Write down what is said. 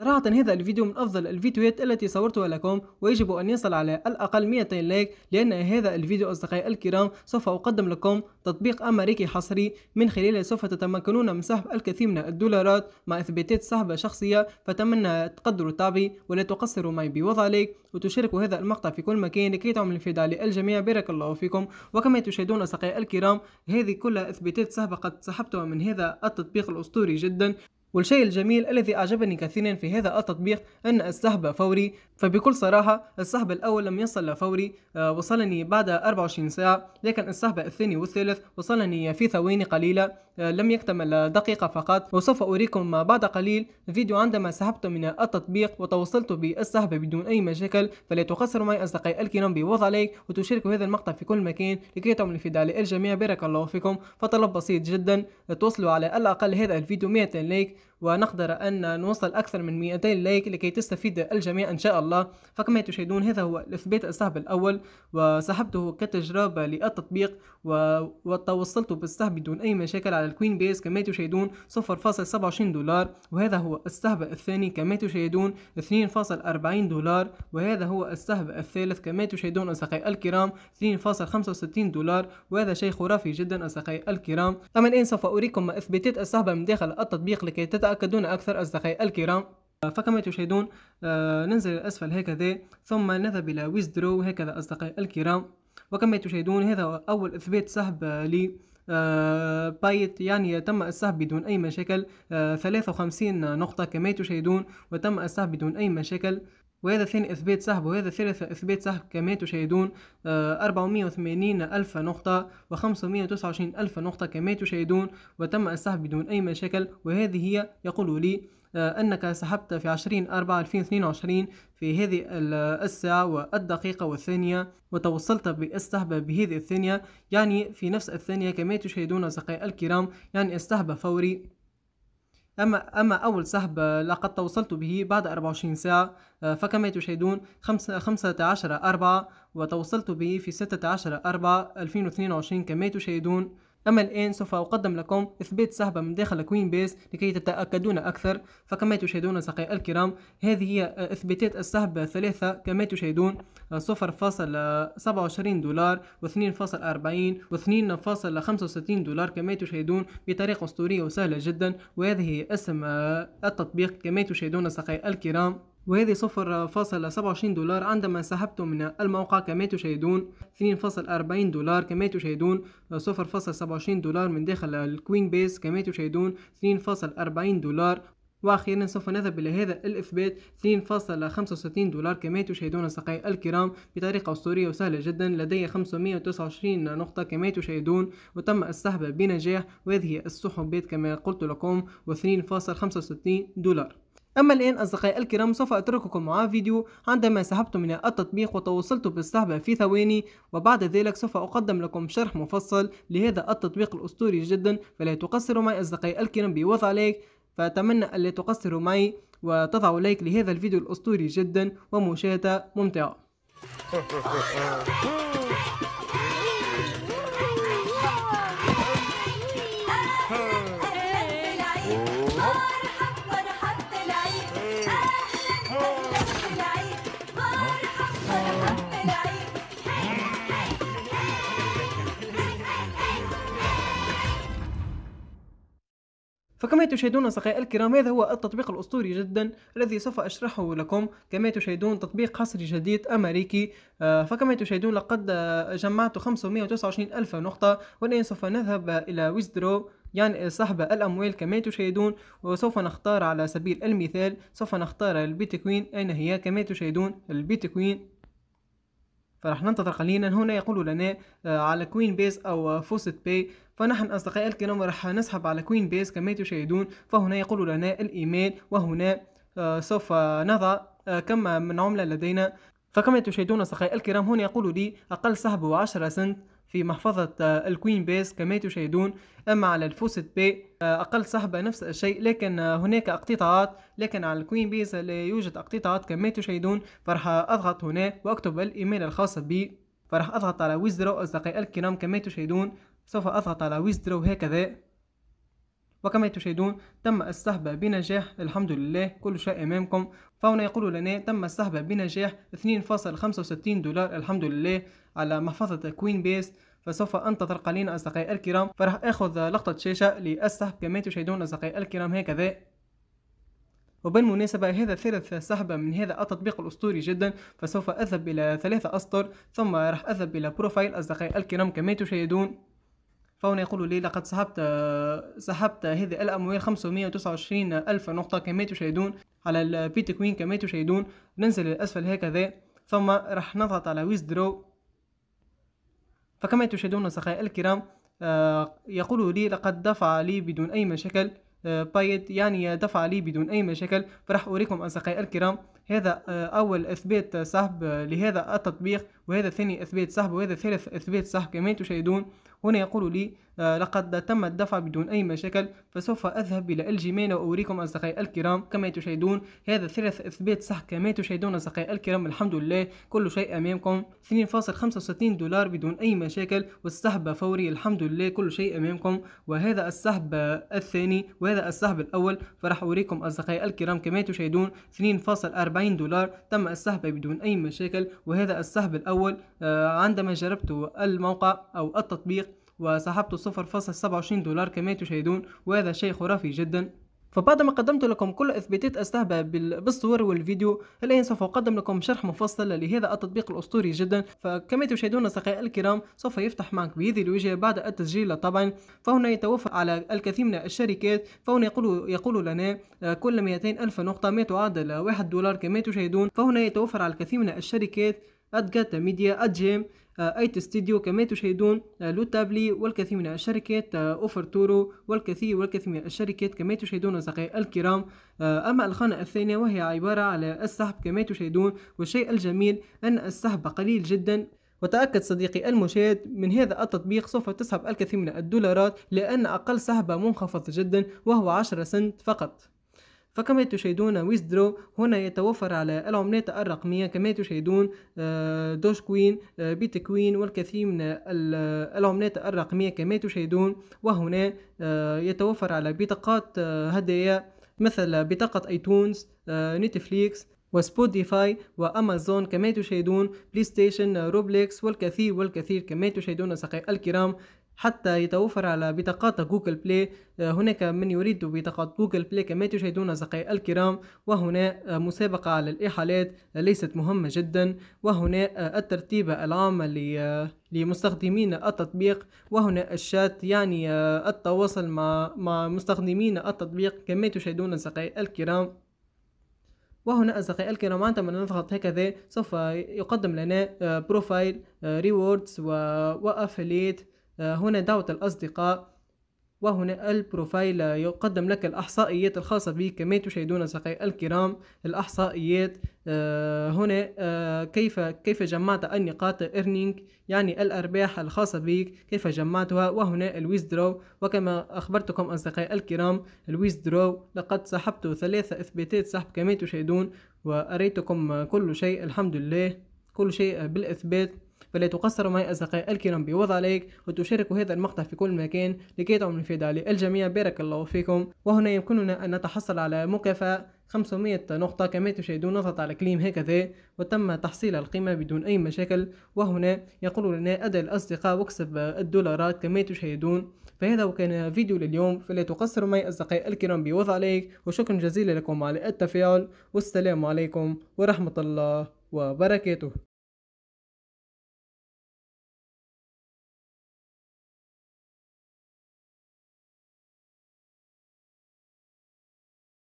صراحة هذا الفيديو من أفضل الفيديوهات التي صورتها لكم ويجب أن يصل على الأقل 200 لايك لأن هذا الفيديو أصدقائي الكرام سوف أقدم لكم تطبيق أمريكي حصري من خلاله سوف تتمكنون من سحب الكثير من الدولارات مع إثباتات سحبة شخصية فأتمنى تقدروا تعبي ولا تقصروا معي بوضع لايك وتشاركوا هذا المقطع في كل مكان لكي تعمل الفيدا للجميع بارك الله فيكم وكما تشاهدون أصدقائي الكرام هذه كلها إثباتات سحبة قد سحبتها من هذا التطبيق الأسطوري جدا والشيء الجميل الذي أعجبني كثيرا في هذا التطبيق أن السحب فوري فبكل صراحة السحب الأول لم يصل لفوري آه، وصلني بعد 24 ساعة لكن السحب الثاني والثالث وصلني في ثواني قليلة آه، لم يكتمل دقيقة فقط وسوف أريكم بعد قليل فيديو عندما سحبت من التطبيق وتوصلت بالسحب بدون أي مشاكل فلا تقصروا معي أصدقائي الكرام بوضع لايك وتشاركوا هذا المقطع في كل مكان لكي تعمل الفيديو على الجميع بارك الله فيكم فطلب بسيط جدا توصلوا على الأقل هذا الفيديو 200 لايك ونقدر أن نوصل أكثر من 200 لايك لكي تستفيد الجميع إن شاء الله فكما تشاهدون هذا هو الإثبات السحب الأول وسحبته كتجربة للتطبيق و... وتوصلت بالسحب بدون أي مشاكل على الكوين بيس كما تشاهدون 0.27 دولار وهذا هو السحب الثاني كما تشاهدون 2.40 دولار وهذا هو السحب الثالث كما تشاهدون أصدقائي الكرام 2.65 دولار وهذا شيء خرافي جدا أصدقائي الكرام أما الآن سوف أريكم إثباتات السحب من داخل التطبيق لكي تتعلم وتأكدون أكثر أصدقائي الكرام فكما تشاهدون آه، ننزل أسفل هكذا ثم نذهب إلى ويزدرو هكذا أصدقائي الكرام وكما تشاهدون هذا أول إثبات سحب لي آه، بايت يعني تم السحب بدون أي مشاكل 53 آه، نقطة كما تشاهدون وتم السحب بدون أي مشاكل وهذا ثاني إثبات سحب وهذا ثالث إثبات سحب كما تشاهدون 480 آه، ألف نقطة و529 ألف نقطة كما تشاهدون وتم السحب بدون أي مشاكل وهذه هي يقول لي آه، أنك سحبت في 20 4 2022 في هذه الساعة والدقيقة والثانية وتوصلت بالسحب بهذه الثانية يعني في نفس الثانية كما تشاهدون أصدقائي الكرام يعني السحب فوري أما أما أول سحب آه، لقد توصلت به بعد 24 ساعة آه، فكما تشاهدون 15 4 وتوصلت به في 16 4 2022 كما تشاهدون أما الآن سوف أقدم لكم إثبات سحبة من داخل كوين بيس لكي تتأكدون أكثر فكما تشاهدون سقي الكرام هذه هي إثباتات السحب ثلاثة كما تشاهدون 0.27 دولار و2.40 و2.65 دولار كما تشاهدون بطريقة أسطورية وسهلة جدا وهذه اسم التطبيق كما تشاهدون سقي الكرام وهذه وعشرين دولار عندما سحبت من الموقع كما تشاهدون أربعين دولار كما تشاهدون صفر سبعة وعشرين دولار من داخل الكوين بيس كما تشاهدون أربعين دولار واخيرا سوف نذهب الى هذا الاثبات 2.65 دولار كما تشاهدون اصدقائي الكرام بطريقه اسطوريه وسهله جدا لدي 529 نقطه كما تشاهدون وتم السحب بنجاح وهذه السحوبات كما قلت لكم و2.65 دولار أما الآن أصدقائي الكرام سوف أترككم مع فيديو عندما سحبت من التطبيق وتوصلت بالسحب في ثواني وبعد ذلك سوف أقدم لكم شرح مفصل لهذا التطبيق الأسطوري جدا فلا تقصروا معي أصدقائي الكرام بوضع لايك فأتمنى ألا تقصروا معي وتضعوا لايك لهذا الفيديو الأسطوري جدا ومشاهدة ممتعة تشاهدون أصدقائي الكرام هذا هو التطبيق الأسطوري جدا الذي سوف أشرحه لكم كما تشاهدون تطبيق حصري جديد أمريكي آه، فكما تشاهدون لقد آه، جمعت 529 ألف نقطة والآن سوف نذهب إلى ويزدرو يعني سحب الأموال كما تشاهدون وسوف نختار على سبيل المثال سوف نختار البيتكوين أين هي كما تشاهدون البيتكوين فراح ننتظر قليلا هنا يقول لنا آه، على كوين بيس او فوست باي فنحن اصدقائي الكرام راح نسحب على كوين بيس كما تشاهدون فهنا يقول لنا الايميل وهنا آه، سوف نضع آه، كم من عملة لدينا فكما تشاهدون أصدقائي الكرام هنا يقول لي أقل سحب 10 سنت في محفظة آه، الكوين بيس كما تشاهدون أما على الفوست بي آه، أقل سحبة نفس الشيء لكن آه، هناك اقتطاعات لكن على الكوين بيس لا يوجد اقتطاعات كما تشاهدون فراح أضغط هنا وأكتب الإيميل الخاص بي فراح أضغط على ويزدرو أصدقائي الكرام كما تشاهدون سوف أضغط على ويزدرو هكذا وكما تشاهدون تم السحب بنجاح الحمد لله كل شيء أمامكم فهنا يقول لنا تم السحب بنجاح 2.65 دولار الحمد لله على محفظة كوين بيس فسوف انتظر قليلا أصدقائي الكرام فراح أخذ لقطة شاشة للسحب كما تشاهدون أصدقائي الكرام هكذا وبالمناسبة هذا ثالث سحب من هذا التطبيق الأسطوري جدا فسوف أذهب إلى ثلاثة أسطر ثم راح أذهب إلى بروفايل أصدقائي الكرام كما تشاهدون فهنا يقول لي لقد سحبت سحبت هذه الأموال 529 ألف نقطة كما تشاهدون على البيتكوين كما تشاهدون ننزل للأسفل هكذا ثم راح نضغط على ويزدرو فكما تشاهدون أصدقائي الكرام آه، يقول لي لقد دفع لي بدون أي مشاكل آه، بايت يعني دفع لي بدون أي مشاكل فراح أوريكم أصدقائي الكرام هذا آه، أول إثبات سحب لهذا التطبيق وهذا ثاني إثبات سحب وهذا ثالث إثبات سحب كما تشاهدون هنا يقول لي آه لقد تم الدفع بدون أي مشاكل فسوف أذهب إلى الجيميل وأوريكم أصدقائي الكرام كما تشاهدون هذا ثالث إثبات صح كما تشاهدون أصدقائي الكرام الحمد لله كل شيء أمامكم 2.65 دولار بدون أي مشاكل والسحب فوري الحمد لله كل شيء أمامكم وهذا السحب الثاني وهذا السحب الأول فراح أوريكم أصدقائي الكرام كما تشاهدون 2.40 دولار تم السحب بدون أي مشاكل وهذا السحب الأول الأول آه، عندما جربت الموقع أو التطبيق وسحبت 0.27 دولار كما تشاهدون وهذا شيء خرافي جدا فبعد ما قدمت لكم كل اثباتات استهبى بالصور والفيديو الان سوف اقدم لكم شرح مفصل لهذا التطبيق الاسطوري جدا فكما تشاهدون اصدقائي الكرام سوف يفتح معك بهذه الوجهه بعد التسجيل طبعا فهنا يتوفر على الكثير من الشركات فهنا يقول يقول لنا آه، كل 200 الف نقطه ما تعادل 1 دولار كما تشاهدون فهنا يتوفر على الكثير من الشركات أدكا ميديا أدجيم آه، ايت ستوديو كما تشاهدون آه، لوتابلي والكثير من الشركات آه، اوفرتورو والكثير والكثير من الشركات كما تشاهدون اصدقائي الكرام اما الخانه الثانيه وهي عباره على السحب كما تشاهدون والشيء الجميل ان السحب قليل جدا وتأكد صديقي المشاهد من هذا التطبيق سوف تسحب الكثير من الدولارات لأن أقل سحبة منخفض جدا وهو 10 سنت فقط فكما تشاهدون ويزدرو هنا يتوفر على العملات الرقمية كما تشاهدون آه، دوش كوين آه، بيت كوين والكثير من العملات الرقمية كما تشاهدون وهنا آه، يتوفر على بطاقات هدايا مثل بطاقة ايتونز نتفليكس وسبوتيفاي وامازون كما تشاهدون بلاي ستيشن روبليكس والكثير والكثير كما تشاهدون اصدقائي الكرام حتى يتوفر على بطاقات جوجل بلاي آه، هناك من يريد بطاقات جوجل بلاي كما تشاهدون أصدقائي الكرام وهنا آه، مسابقة على الإحالات آه، ليست مهمة جدا وهنا الترتيب العام لمستخدمين التطبيق وهنا الشات يعني التواصل مع مع مستخدمين التطبيق كما تشاهدون أصدقائي الكرام وهنا أصدقائي الكرام عندما نضغط هكذا سوف يقدم لنا بروفايل ريوردز وأفليت آه، هنا دعوة الأصدقاء وهنا البروفايل يقدم لك الإحصائيات الخاصة بك كما تشاهدون أصدقائي الكرام الإحصائيات آه، هنا آه، كيف كيف جمعت النقاط ايرنينج يعني الأرباح الخاصة بك كيف جمعتها وهنا الويزدرو وكما أخبرتكم أصدقائي الكرام الويزدرو لقد سحبت ثلاثة إثباتات سحب كما تشاهدون وأريتكم كل شيء الحمد لله كل شيء بالإثبات فلا تقصر معي أصدقائي الكرام بوضع لايك وتشاركوا هذا المقطع في كل مكان لكي تعمل فائدة للجميع بارك الله فيكم وهنا يمكننا أن نتحصل على مكافأة 500 نقطة كما تشاهدون نضغط على كليم هكذا وتم تحصيل القيمة بدون أي مشاكل وهنا يقول لنا أدى الأصدقاء واكسب الدولارات كما تشاهدون فهذا وكان فيديو لليوم فلا تقصروا معي أصدقائي الكرام بوضع لايك وشكرا جزيلا لكم على التفاعل والسلام عليكم ورحمة الله وبركاته